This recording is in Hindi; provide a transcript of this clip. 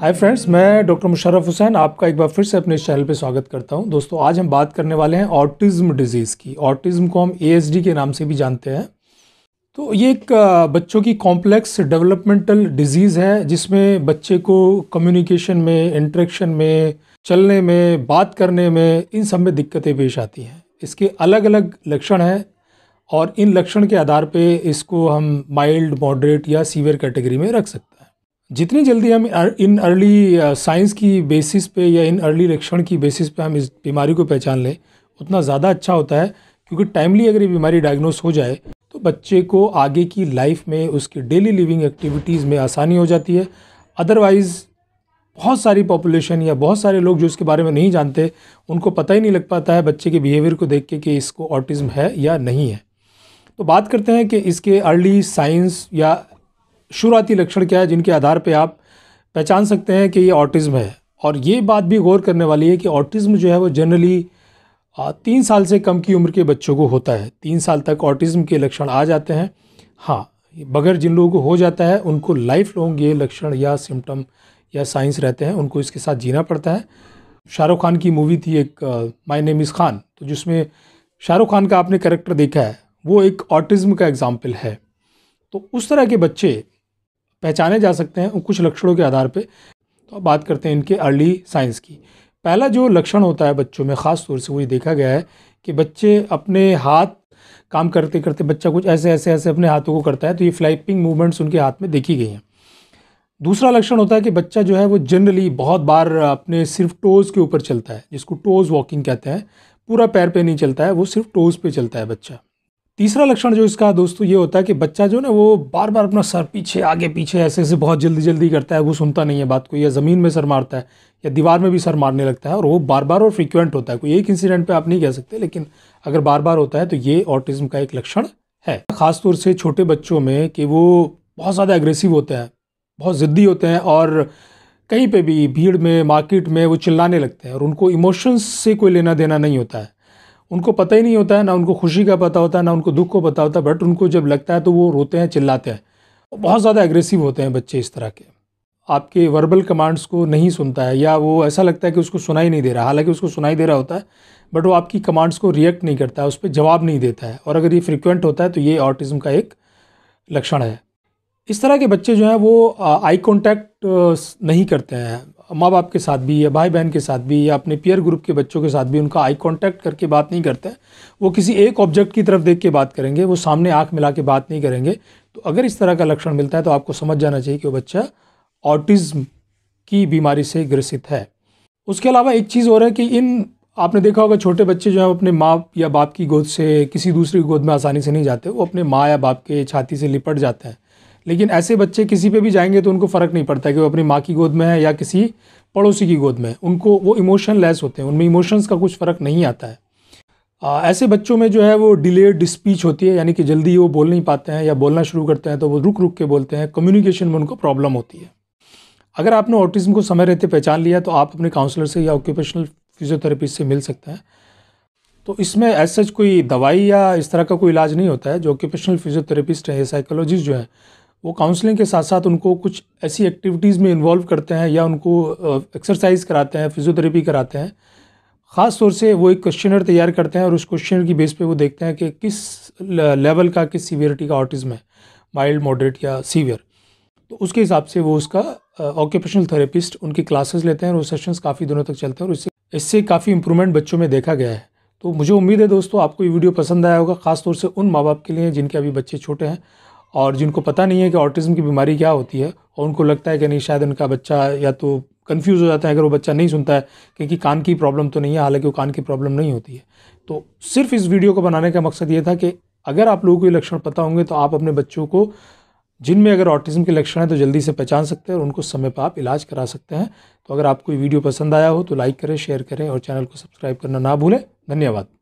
हाय फ्रेंड्स मैं डॉक्टर मुशरफ हुसैन आपका एक बार फिर से अपने इस चैनल पे स्वागत करता हूं दोस्तों आज हम बात करने वाले हैं ऑटिज़्म डिज़ीज़ की ऑटिज़्म को हम ए के नाम से भी जानते हैं तो ये एक बच्चों की कॉम्प्लेक्स डेवलपमेंटल डिजीज़ है जिसमें बच्चे को कम्युनिकेशन में इंट्रेक्शन में चलने में बात करने में इन सब में दिक्कतें पेश आती हैं इसके अलग अलग लक्षण हैं और इन लक्षण के आधार पे इसको हम माइल्ड मॉडरेट या सीवियर कैटेगरी में रख सकते हैं जितनी जल्दी हम इन अर्ली साइंस uh, की बेसिस पे या इन अर्ली लक्षण की बेसिस पे हम इस बीमारी को पहचान लें उतना ज़्यादा अच्छा होता है क्योंकि टाइमली अगर ये बीमारी डायग्नोस हो जाए तो बच्चे को आगे की लाइफ में उसकी डेली लिविंग एक्टिविटीज़ में आसानी हो जाती है अदरवाइज़ बहुत सारी पॉपुलेशन या बहुत सारे लोग जो इसके बारे में नहीं जानते उनको पता ही नहीं लग पाता है बच्चे के बिहेवियर को देख के कि इसको ऑटिज़्म है या नहीं है तो बात करते हैं कि इसके अर्ली साइंस या शुरुआती लक्षण क्या है जिनके आधार पर आप पहचान सकते हैं कि ये ऑटिज़्म है और ये बात भी गौर करने वाली है कि ऑटिज़्म जो है वो जनरली तीन साल से कम की उम्र के बच्चों को होता है तीन साल तक ऑटिज़्म के लक्षण आ जाते हैं हाँ बगैर जिन लोगों को हो जाता है उनको लाइफ लॉन्ग ये लक्षण या सिम्टम या साइंस रहते हैं उनको इसके साथ जीना पड़ता है शाहरुख खान की मूवी थी एक माय नेम इज़ खान तो जिसमें शाहरुख खान का आपने करेक्टर देखा है वो एक ऑटिज़्म का एग्ज़ाम्पल है तो उस तरह के बच्चे पहचाने जा सकते हैं कुछ लक्षणों के आधार पर तो अब बात करते हैं इनके अर्ली साइंस की पहला जो लक्षण होता है बच्चों में ख़ास तौर से वो ये देखा गया है कि बच्चे अपने हाथ काम करते करते बच्चा कुछ ऐसे ऐसे ऐसे अपने हाथों को करता है तो ये फ्लाइपिंग मूवमेंट्स उनके हाथ में देखी गई हैं दूसरा लक्षण होता है कि बच्चा जो है वो जनरली बहुत बार अपने सिर्फ टोज़ के ऊपर चलता है जिसको टोज़ वॉकिंग कहते हैं पूरा पैर पर नहीं चलता है वो सिर्फ टोज़ पर चलता है बच्चा तीसरा लक्षण जो इसका दोस्तों ये होता है कि बच्चा जो ना वो बार बार अपना सर पीछे आगे पीछे ऐसे ऐसे बहुत जल्दी जल्दी करता है वो सुनता नहीं है बात को या ज़मीन में सर मारता है या दीवार में भी सर मारने लगता है और वो बार बार और फ्रीक्वेंट होता है कोई एक इंसिडेंट पर आप नहीं कह सकते लेकिन अगर बार बार होता है तो ये ऑटिज्म का एक लक्षण है ख़ासतौर से छोटे बच्चों में कि वो बहुत ज़्यादा एग्रेसिव होते हैं बहुत ज़िद्दी होते हैं और कहीं पे भी भीड़ में मार्केट में वो चिल्लाने लगते हैं और उनको इमोशंस से कोई लेना देना नहीं होता है उनको पता ही नहीं होता है ना उनको खुशी का पता होता है ना उनको दुख को पता होता है बट उनको जब लगता है तो वो रोते हैं चिल्लाते हैं बहुत ज़्यादा एग्रेसिव होते हैं बच्चे इस तरह के आपके वर्बल कमांड्स को नहीं सुनता है या वो ऐसा लगता है कि उसको सुनाई नहीं दे रहा हालांकि उसको सुनाई दे रहा होता है बट वो आपकी कमांड्स को रिएक्ट नहीं करता है उस पर जवाब नहीं देता है और अगर ये फ्रिक्वेंट होता है तो ये ऑटिज़म का एक लक्षण है इस तरह के बच्चे जो हैं वो आई कॉन्टैक्ट नहीं करते हैं माँ बाप के साथ भी या भाई बहन के साथ भी या अपने पियर ग्रुप के बच्चों के साथ भी उनका आई कांटेक्ट करके बात नहीं करते वो किसी एक ऑब्जेक्ट की तरफ देख के बात करेंगे वो सामने आंख मिला के बात नहीं करेंगे तो अगर इस तरह का लक्षण मिलता है तो आपको समझ जाना चाहिए कि वो बच्चा ऑटिज़्म की बीमारी से ग्रसित है उसके अलावा एक चीज़ और है कि इन आपने देखा होगा छोटे बच्चे जो है अपने माँ या बाप की गोद से किसी दूसरी गोद में आसानी से नहीं जाते वो अपने माँ या बाप के छाती से लिपट जाते हैं लेकिन ऐसे बच्चे किसी पे भी जाएंगे तो उनको फ़र्क नहीं पड़ता कि वो अपनी माँ की गोद में है या किसी पड़ोसी की गोद में है उनको वो इमोशन लेस होते हैं उनमें इमोशंस का कुछ फ़र्क नहीं आता है आ, ऐसे बच्चों में जो है वो डिलेड स्पीच होती है यानी कि जल्दी वो बोल नहीं पाते हैं या बोलना शुरू करते हैं तो वो रुक रुक के बोलते हैं कम्युनिकेशन में उनको प्रॉब्लम होती है अगर आपने ऑटिज्म को समय रहते पहचान लिया तो आप अपने काउंसलर से या ऑक्यूपेशनल फिजियोथेरेपिस्ट से मिल सकते हैं तो इसमें एज सच कोई दवाई या इस तरह का कोई इलाज नहीं होता है जो ऑक्यूपेशनल फिजियोथेरेपिस्ट हैं या साइकोलॉजिस्ट जो हैं वो काउंसलिंग के साथ साथ उनको कुछ ऐसी एक्टिविटीज़ में इन्वॉल्व करते हैं या उनको एक्सरसाइज कराते हैं फिजियोथेरेपी कराते हैं ख़ास तौर से वो एक क्वेश्चनर तैयार करते हैं और उस क्वेश्चनर की बेस पे वो देखते हैं कि किस लेवल का किस सीवियरिटी का ऑटिज्म है माइल्ड मॉडरेट या सीवियर तो उसके हिसाब से वो उसका ऑक्यूपेशनल थेरेपिस्ट उनकी क्लासेस लेते हैं और वो सेशंस काफ़ी दिनों तक चलते हैं और इससे इससे काफ़ी इंप्रूवमेंट बच्चों में देखा गया है तो मुझे उम्मीद है दोस्तों आपको ये वीडियो पसंद आया होगा खासतौर से उन माँ बाप के लिए जिनके अभी बच्चे छोटे हैं और जिनको पता नहीं है कि ऑटिज़म की बीमारी क्या होती है और उनको लगता है कि नहीं शायद उनका बच्चा या तो कंफ्यूज हो जाता है अगर वो बच्चा नहीं सुनता है क्योंकि कान की प्रॉब्लम तो नहीं है हालांकि वो कान की प्रॉब्लम नहीं होती है तो सिर्फ इस वीडियो को बनाने का मकसद ये था कि अगर आप लोगों को ये लक्षण पता होंगे तो आप अपने बच्चों को जिनमें अगर ऑटिज़्म के लक्षण हैं तो जल्दी से पहचान सकते हैं और उनको समय पर आप इलाज करा सकते हैं तो अगर आपको ये वीडियो पसंद आया हो तो लाइक करें शेयर करें और चैनल को सब्सक्राइब करना ना भूलें धन्यवाद